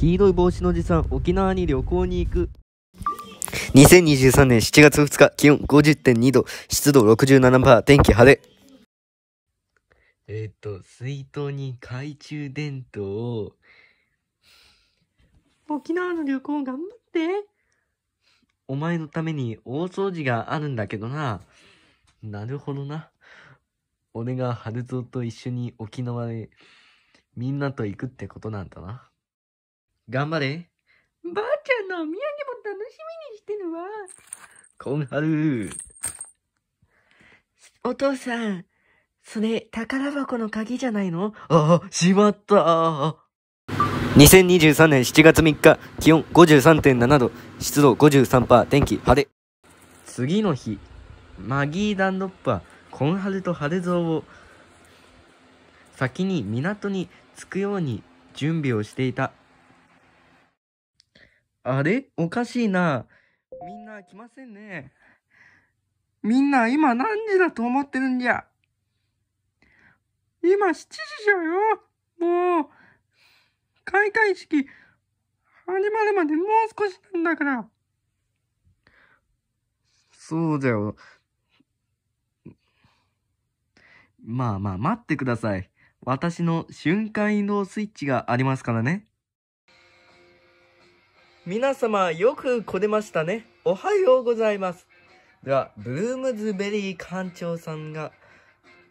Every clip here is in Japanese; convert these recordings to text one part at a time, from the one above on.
黄色い帽子のおじさん沖縄に旅行に行く2023年7月2日気温50.2度湿度67%天気晴れえっ、と水筒に懐中電灯沖縄の旅行頑張ってお前のために大掃除があるんだけどななるほどな俺が春蔵と一緒に沖縄へみんなと行くってことなんだな頑張れ。ばあちゃんのお土産も楽しみにしてるわ。こんはる。お父さん、それ宝箱の鍵じゃないのああ、しまった。2023年7月3日、気温53.7度、湿度53%、天気晴れ。次の日、マギーダンドッパ、コンハルとハレゾウを先に港に着くように準備をしていた。あれおかしいな。みんな来ませんね。みんな今何時だと思ってるんじゃ。今7時じゃよ。もう、開会式始まるまでもう少しなんだから。そうだよ。まあまあ待ってください。私の瞬間移動スイッチがありますからね。皆様よく来れましたね。おはようございます。では、ブルームズベリー館長さんが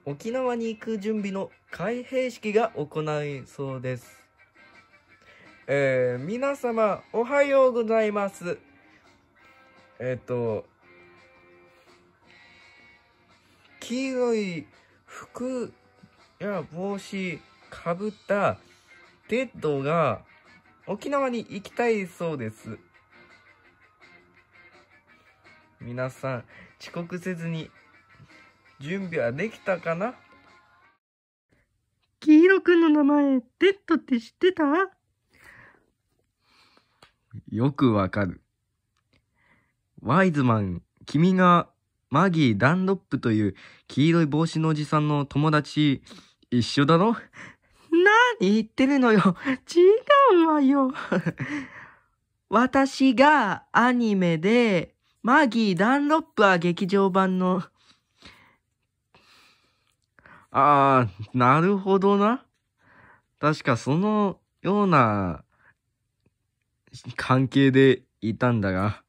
沖縄に行く準備の開閉式が行いそうです。えー、皆様おはようございます。えっ、ー、と、黄色い服や帽子かぶったテッドが沖縄に行きたいそうです。皆さん、遅刻せずに、準備はできたかな黄色くんの名前、テッドって知ってたよくわかる。ワイズマン、君がマギー・ダンロップという黄色い帽子のおじさんの友達、一緒だろ言ってるのよ。違うわよ。私がアニメで、マギー・ダンロップは劇場版の。ああ、なるほどな。確かそのような関係でいたんだが。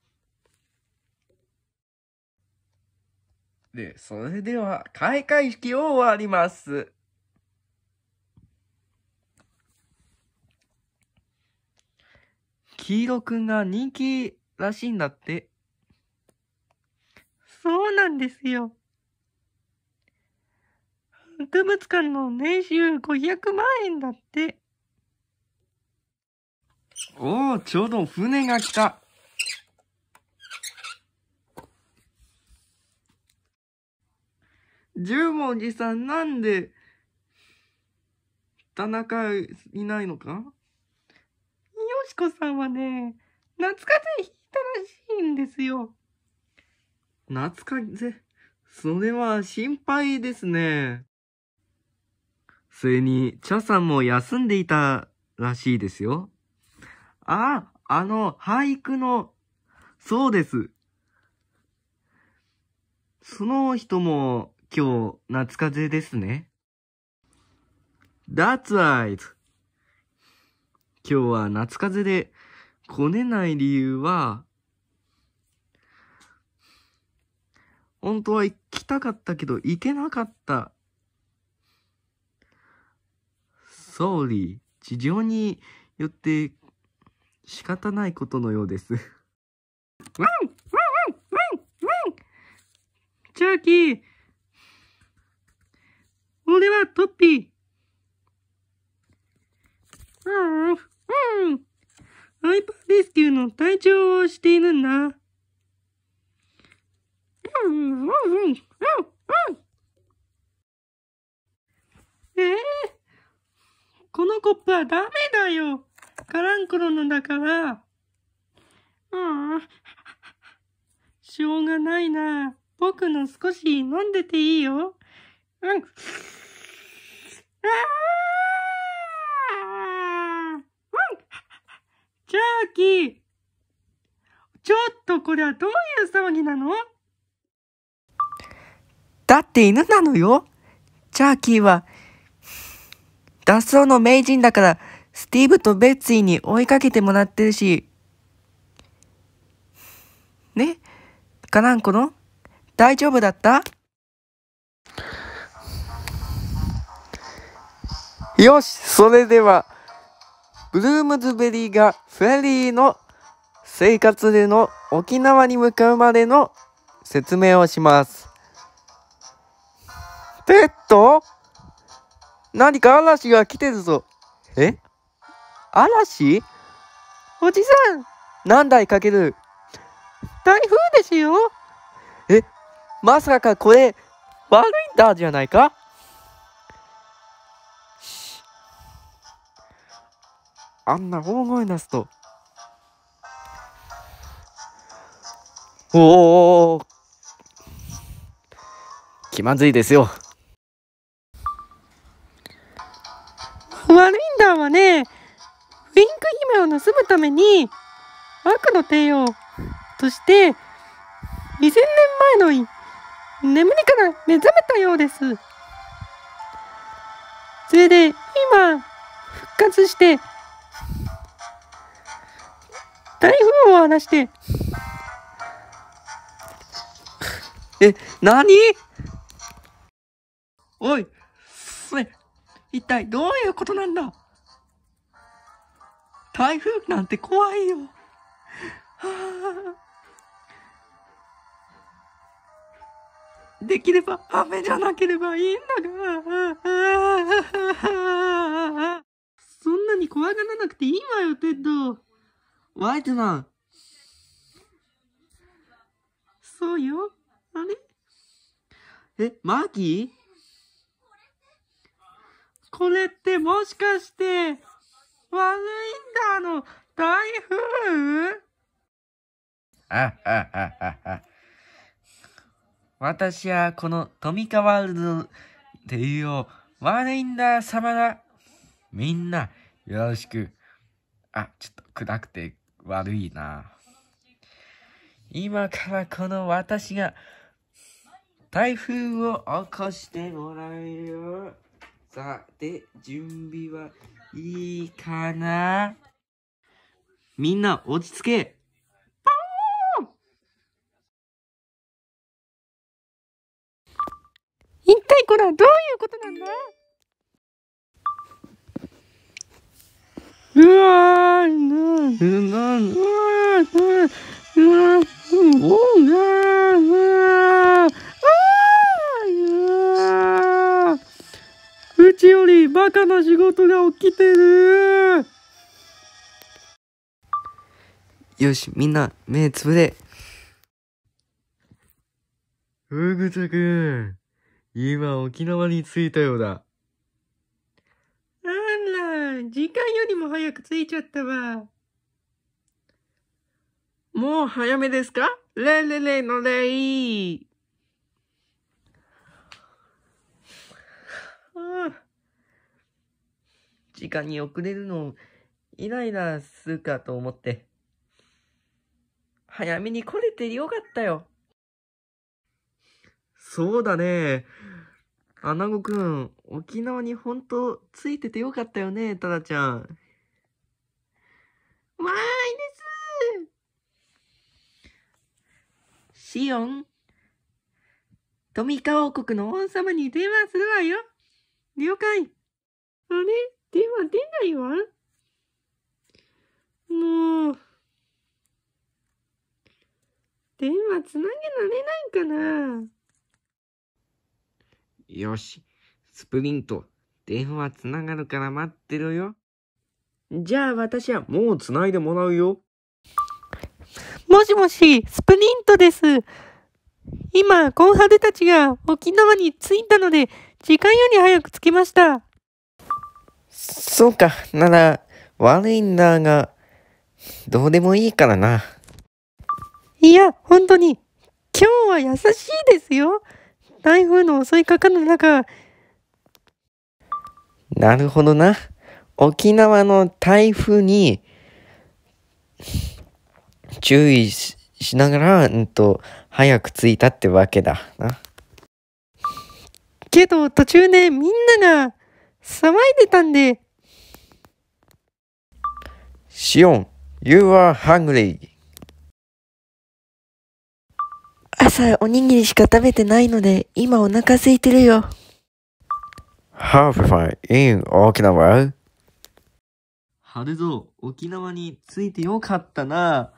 で、それでは開会式を終わります。黄色くんが人気らしいんだって。そうなんですよ。博物館の年収500万円だって。おお、ちょうど船が来た。十文字さんなんで、田中いないのかしさんはね、夏風邪ひいたらしいんですよ。夏風邪それは心配ですね。それに、茶さんも休んでいたらしいですよ。あ、あの、俳句の、そうです。その人も今日、夏風邪ですね。That's right. 今日は夏風邪でこねない理由は、本当は行きたかったけど行けなかった。総理、r r 事情によって仕方ないことのようですワンワンワンワンワンチャーキー俺はトッピーハイパーレスキューの隊長をしているんだ。えー、このコップはダメだよ。カランクロのだから。ああ、しょうがないな。僕の少し飲んでていいよ。うん。ああーちょっとこれはどういう騒ぎなのだって犬なのよ。チャーキーは、脱走の名人だから、スティーブとベッツィに追いかけてもらってるし、ねガランコの大丈夫だったよしそれでは。ブルームズベリーがフェリーの生活での沖縄に向かうまでの説明をします。ペット何か嵐が来てるぞ。え嵐おじさん何台かける台風ですよえまさかこれ悪いんだじゃないかあんな大声出すと。おお気まずいですよ。悪いんだわね。ウィンク姫を盗むために悪の帝王として2000年前の眠りから目覚めたようです。それで今復活して台風を話して。え、なにおい、それ、一体どういうことなんだ台風なんて怖いよ。できれば雨じゃなければいいんだが。そんなに怖がらなくていいわよ、テッド。ワイトさん。そうよ。あれえ、マーキーこれってもしかして、悪いんだの台風あはははは。私はこのトミカワールドっていう悪いんだ様だ。みんなよろしく。あ、ちょっと暗くて悪いな。今からこの私が、台風を起こしてもらよ。さて、準備はいいかなみんな落ち着け一体これはどういうことなんだうわーなーなーなーなーおーなーなーあーうちよりバカな仕事が起きてるよし、みんな、目つぶれ。ふぐちゃくん、今沖縄に着いたようだ。時間よりも早く着いちゃったわ。もう早めですかレレレのレイ。時間に遅れるのイライラするかと思って。早めに来れてよかったよ。そうだね。アナゴくん、沖縄に本当ついててよかったよね、タラちゃん。わーいですシオン、富川王国の王様に電話するわよ。了解。あれ電話出ないわ。もう、電話つなげられないかな。よし、スプリント、電話つながるから待ってろよ。じゃあ私はもうつないでもらうよ。もしもし、スプリントです。今、コンハルたちが沖縄に着いたので、時間より早く着きました。そうか、なら、悪いんだが、どうでもいいからな。いや、本当に、今日は優しいですよ。台風の襲いかかる中なるほどな沖縄の台風に注意しながら、うんと、早く着いたってわけだな。けど途中でみんなが騒いでたんで。シオン、You are hungry. 朝おにぎりしか食べてないので、今お腹空いてるよ。Have fun in Okinawa? 春ぞ沖縄に着いてよかったな。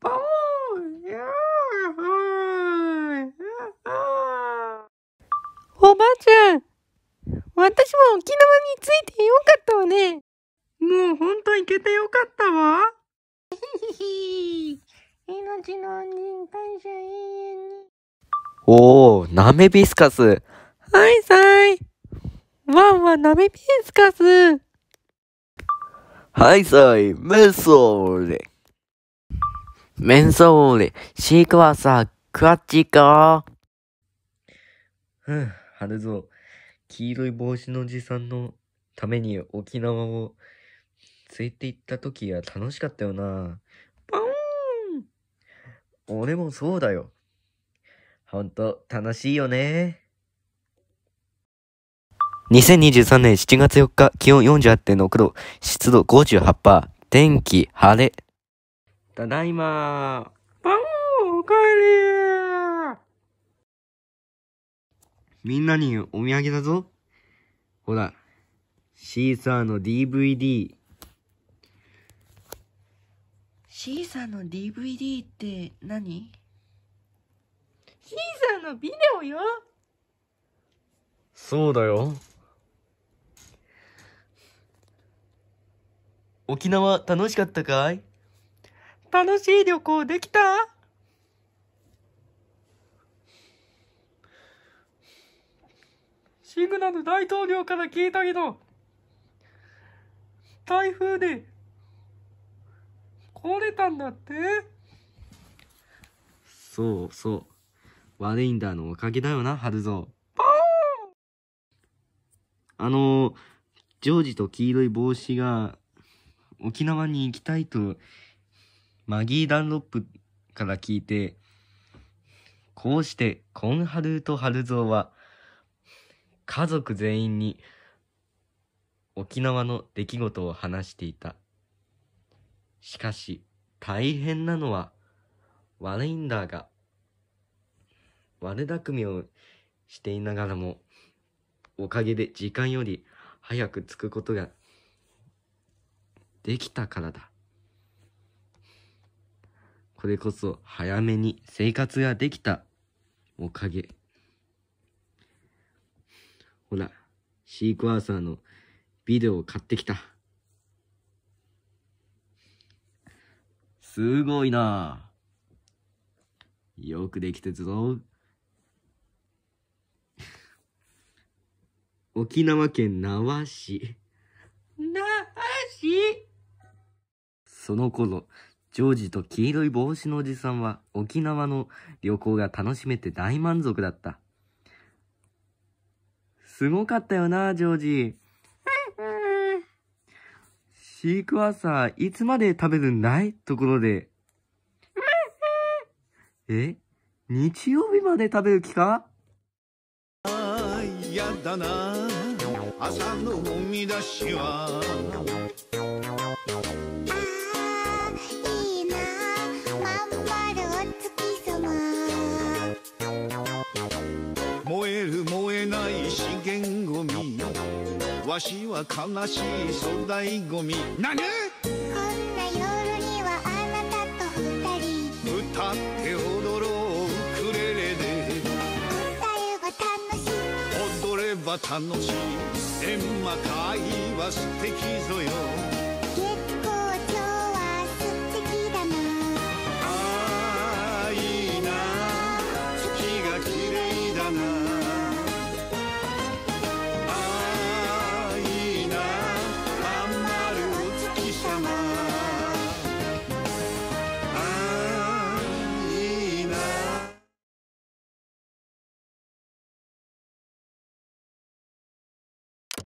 パオおばあちゃん、私も沖縄に着いてよかったわね。もう本当行けてよかったわ。ひひひ。命の恩人感謝永遠に。おお、なめビスカス。はいさい。ワンはなめビスカス。はいさい、メンソーレ。メンソーレ、シークワーサー、クワッチか。ふあるぞ。黄色い帽子のおじさんのために沖縄を連れて行った時は楽しかったよな。俺もそうだよ。ほんと楽しいよね。2023年7月4日、気温48.6度、湿度58%、天気晴れ。ただいまー。パンおかえりみんなにお土産だぞ。ほら、シーサーの DVD。C さんの DVD って何 ?C さんのビデオよそうだよ。沖縄楽しかったかい楽しい旅行できたシグナル大統領から聞いたけど、台風で壊れたんだってそうそう。悪いんだのおかげだよな、春蔵。パーンあの、ジョージと黄色い帽子が、沖縄に行きたいと、マギー・ダンロップから聞いて、こうして、コンハルと春蔵は、家族全員に、沖縄の出来事を話していた。しかし、大変なのは、悪いんだが、悪巧みをしていながらも、おかげで時間より早く着くことができたからだ。これこそ早めに生活ができたおかげ。ほら、シークワーサーのビデオを買ってきた。すごいな。よくできてるぞ。沖縄県那覇市。那覇市その頃、ジョージと黄色い帽子のおじさんは沖縄の旅行が楽しめて大満足だった。すごかったよな、ジョージ。シークワーサー、いつまで食べるんだいところで。え日曜日まで食べる気かあ、やだな。朝のもみ出しは。わしは悲しい粗大ゴミ何こんな夜にはあなたと二人歌って踊ろうウクレレで歌えば楽しい踊れば楽しい演魔界は素敵ぞ